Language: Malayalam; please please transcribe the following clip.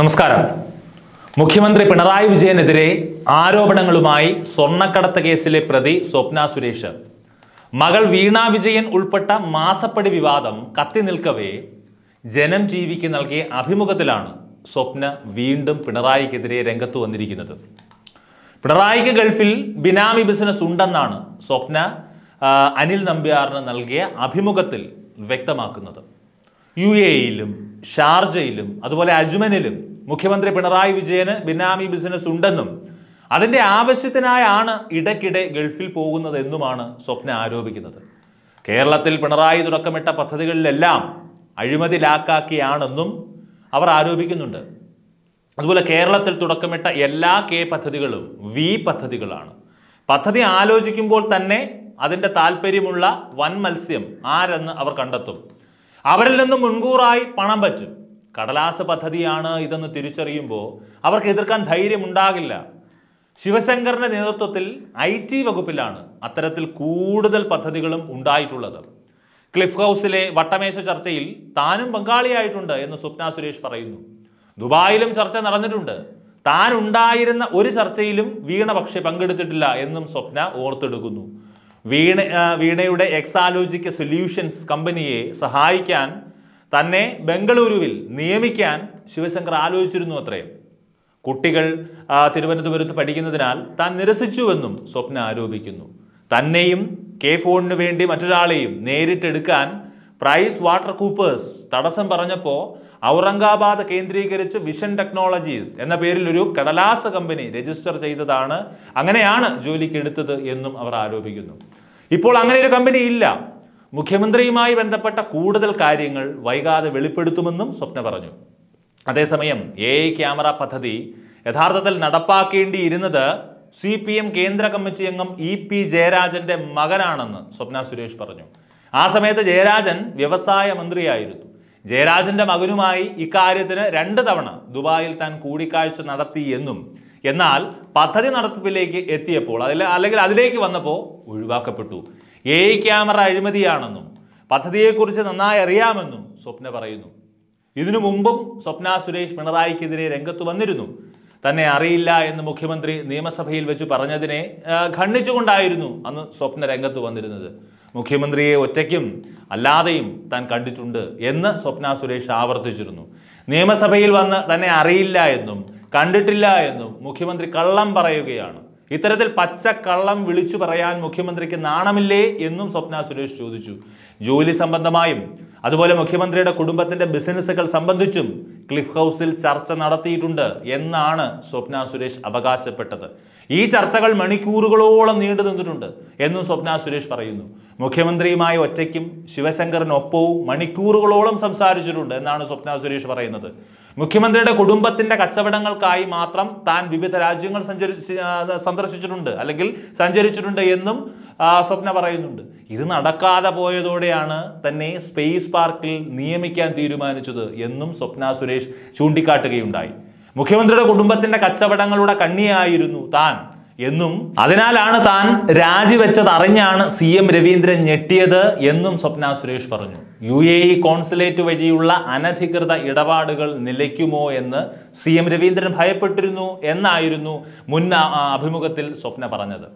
നമസ്കാരം മുഖ്യമന്ത്രി പിണറായി വിജയനെതിരെ ആരോപണങ്ങളുമായി സ്വർണ്ണക്കടത്ത് കേസിലെ പ്രതി സ്വപ്ന സുരേഷ് മകൾ വീണ വിജയൻ ഉൾപ്പെട്ട മാസപ്പടി വിവാദം കത്തി നിൽക്കവേ ജനം ടിവിക്ക് നൽകിയ അഭിമുഖത്തിലാണ് സ്വപ്ന വീണ്ടും പിണറായിക്കെതിരെ രംഗത്ത് വന്നിരിക്കുന്നത് പിണറായിക്ക് ഗൾഫിൽ ബിനാമി ബിസിനസ് ഉണ്ടെന്നാണ് സ്വപ്ന അനിൽ നമ്പ്യാറിന് നൽകിയ അഭിമുഖത്തിൽ വ്യക്തമാക്കുന്നത് യു എയിലും ഷാർജയിലും അതുപോലെ അജ്മനിലും മുഖ്യമന്ത്രി പിണറായി വിജയന് ബിനാമി ബിസിനസ് ഉണ്ടെന്നും അതിൻ്റെ ആവശ്യത്തിനായാണ് ഇടയ്ക്കിടെ ഗൾഫിൽ പോകുന്നതെന്നുമാണ് സ്വപ്ന ആരോപിക്കുന്നത് കേരളത്തിൽ പിണറായി തുടക്കമിട്ട പദ്ധതികളിലെല്ലാം അഴിമതി ലാക്കാക്കിയാണെന്നും അവർ ആരോപിക്കുന്നുണ്ട് അതുപോലെ കേരളത്തിൽ തുടക്കമിട്ട എല്ലാ കെ പദ്ധതികളും വി പദ്ധതികളാണ് പദ്ധതി ആലോചിക്കുമ്പോൾ തന്നെ അതിൻ്റെ താല്പര്യമുള്ള വൻ മത്സ്യം ആരെന്ന് അവർ കണ്ടെത്തും അവരിൽ നിന്ന് മുൻകൂറായി പണം പറ്റും കടലാസ് പദ്ധതിയാണ് ഇതെന്ന് തിരിച്ചറിയുമ്പോൾ അവർക്ക് എതിർക്കാൻ ഉണ്ടാകില്ല ശിവശങ്കറിൻ്റെ നേതൃത്വത്തിൽ ഐ ടി വകുപ്പിലാണ് അത്തരത്തിൽ കൂടുതൽ പദ്ധതികളും ഉണ്ടായിട്ടുള്ളത് ക്ലിഫ് ഹൗസിലെ വട്ടമേശ ചർച്ചയിൽ താനും പങ്കാളിയായിട്ടുണ്ട് എന്ന് സ്വപ്ന സുരേഷ് പറയുന്നു ദുബായിലും ചർച്ച നടന്നിട്ടുണ്ട് താൻ ഉണ്ടായിരുന്ന ഒരു ചർച്ചയിലും വീണ പക്ഷേ പങ്കെടുത്തിട്ടില്ല എന്നും സ്വപ്ന ഓർത്തെടുക്കുന്നു വീണ വീണയുടെ എക്സാലോജിക്ക് സൊല്യൂഷൻസ് കമ്പനിയെ സഹായിക്കാൻ തന്നെ ബംഗളൂരുവിൽ നിയമിക്കാൻ ശിവശങ്കർ ആലോചിച്ചിരുന്നു അത്രയും കുട്ടികൾ തിരുവനന്തപുരത്ത് പഠിക്കുന്നതിനാൽ താൻ നിരസിച്ചുവെന്നും സ്വപ്ന ആരോപിക്കുന്നു തന്നെയും കെ ഫോണിന് വേണ്ടി മറ്റൊരാളെയും നേരിട്ടെടുക്കാൻ പ്രൈസ് വാട്ടർ കൂപ്പേഴ്സ് തടസ്സം പറഞ്ഞപ്പോൾ ഔറംഗാബാദ് കേന്ദ്രീകരിച്ച് വിഷൻ ടെക്നോളജീസ് എന്ന പേരിൽ ഒരു കടലാസ കമ്പനി രജിസ്റ്റർ ചെയ്തതാണ് അങ്ങനെയാണ് ജോലിക്ക് എടുത്തത് എന്നും അവർ ആരോപിക്കുന്നു ഇപ്പോൾ അങ്ങനെ ഒരു കമ്പനി ഇല്ല മുഖ്യമന്ത്രിയുമായി ബന്ധപ്പെട്ട കൂടുതൽ കാര്യങ്ങൾ വൈകാതെ വെളിപ്പെടുത്തുമെന്നും സ്വപ്ന പറഞ്ഞു അതേസമയം എ ക്യാമറ പദ്ധതി യഥാർത്ഥത്തിൽ നടപ്പാക്കേണ്ടിയിരുന്നത് സി പി എം കേന്ദ്ര കമ്മിറ്റി അംഗം ഇ e പി ജയരാജന്റെ മകനാണെന്ന് സ്വപ്ന സുരേഷ് പറഞ്ഞു ആ സമയത്ത് ജയരാജൻ വ്യവസായ മന്ത്രിയായിരുന്നു ജയരാജന്റെ മകനുമായി ഇക്കാര്യത്തിന് രണ്ട് തവണ ദുബായിൽ താൻ കൂടിക്കാഴ്ച നടത്തി എന്നും എന്നാൽ പദ്ധതി നടത്തിപ്പിലേക്ക് എത്തിയപ്പോൾ അതിൽ അല്ലെങ്കിൽ അതിലേക്ക് വന്നപ്പോൾ ഒഴിവാക്കപ്പെട്ടു എ ക്യാമറ അഴിമതിയാണെന്നും പദ്ധതിയെക്കുറിച്ച് നന്നായി അറിയാമെന്നും സ്വപ്ന പറയുന്നു ഇതിനു മുമ്പും സ്വപ്ന സുരേഷ് പിണറായിക്കെതിരെ രംഗത്ത് വന്നിരുന്നു തന്നെ അറിയില്ല എന്ന് മുഖ്യമന്ത്രി നിയമസഭയിൽ വെച്ച് പറഞ്ഞതിനെ ഖണ്ഡിച്ചുകൊണ്ടായിരുന്നു അന്ന് സ്വപ്ന രംഗത്ത് വന്നിരുന്നത് മുഖ്യമന്ത്രിയെ ഒറ്റയ്ക്കും അല്ലാതെയും താൻ കണ്ടിട്ടുണ്ട് എന്ന് സ്വപ്ന സുരേഷ് ആവർത്തിച്ചിരുന്നു നിയമസഭയിൽ വന്ന് തന്നെ അറിയില്ല എന്നും കണ്ടിട്ടില്ല എന്നും മുഖ്യമന്ത്രി കള്ളം പറയുകയാണ് ഇത്തരത്തിൽ പച്ച കള്ളം വിളിച്ചു പറയാൻ മുഖ്യമന്ത്രിക്ക് നാണമില്ലേ എന്നും സ്വപ്ന സുരേഷ് ചോദിച്ചു ജോലി സംബന്ധമായും അതുപോലെ മുഖ്യമന്ത്രിയുടെ കുടുംബത്തിന്റെ ബിസിനസ്സുകൾ സംബന്ധിച്ചും ക്ലിഫ് ഹൗസിൽ ചർച്ച നടത്തിയിട്ടുണ്ട് എന്നാണ് സ്വപ്ന സുരേഷ് അവകാശപ്പെട്ടത് ഈ ചർച്ചകൾ മണിക്കൂറുകളോളം നീണ്ടു നിന്നിട്ടുണ്ട് എന്നും സ്വപ്ന സുരേഷ് പറയുന്നു മുഖ്യമന്ത്രിയുമായി ഒറ്റയ്ക്കും ശിവശങ്കറിനൊപ്പവും മണിക്കൂറുകളോളം സംസാരിച്ചിട്ടുണ്ട് എന്നാണ് സ്വപ്ന സുരേഷ് പറയുന്നത് മുഖ്യമന്ത്രിയുടെ കുടുംബത്തിന്റെ കച്ചവടങ്ങൾക്കായി മാത്രം താൻ വിവിധ രാജ്യങ്ങൾ സഞ്ചരി സന്ദർശിച്ചിട്ടുണ്ട് അല്ലെങ്കിൽ സഞ്ചരിച്ചിട്ടുണ്ട് എന്നും സ്വപ്ന പറയുന്നുണ്ട് ഇത് നടക്കാതെ പോയതോടെയാണ് തന്നെ സ്പേസ് പാർക്കിൽ നിയമിക്കാൻ തീരുമാനിച്ചത് എന്നും സ്വപ്ന സുരേഷ് ചൂണ്ടിക്കാട്ടുകയുണ്ടായി മുഖ്യമന്ത്രിയുടെ കുടുംബത്തിന്റെ കച്ചവടങ്ങളുടെ കണ്ണിയായിരുന്നു താൻ എന്നും അതിനാലാണ് താൻ രാജിവെച്ചത് അറിഞ്ഞാണ് സി എം രവീന്ദ്രൻ ഞെട്ടിയത് എന്നും സ്വപ്ന സുരേഷ് പറഞ്ഞു യു എ ഇ കോൺസുലേറ്റ് വഴിയുള്ള അനധികൃത ഇടപാടുകൾ നിലയ്ക്കുമോ എന്ന് സി എം രവീന്ദ്രൻ ഭയപ്പെട്ടിരുന്നു എന്നായിരുന്നു മുൻ അഭിമുഖത്തിൽ സ്വപ്ന പറഞ്ഞത്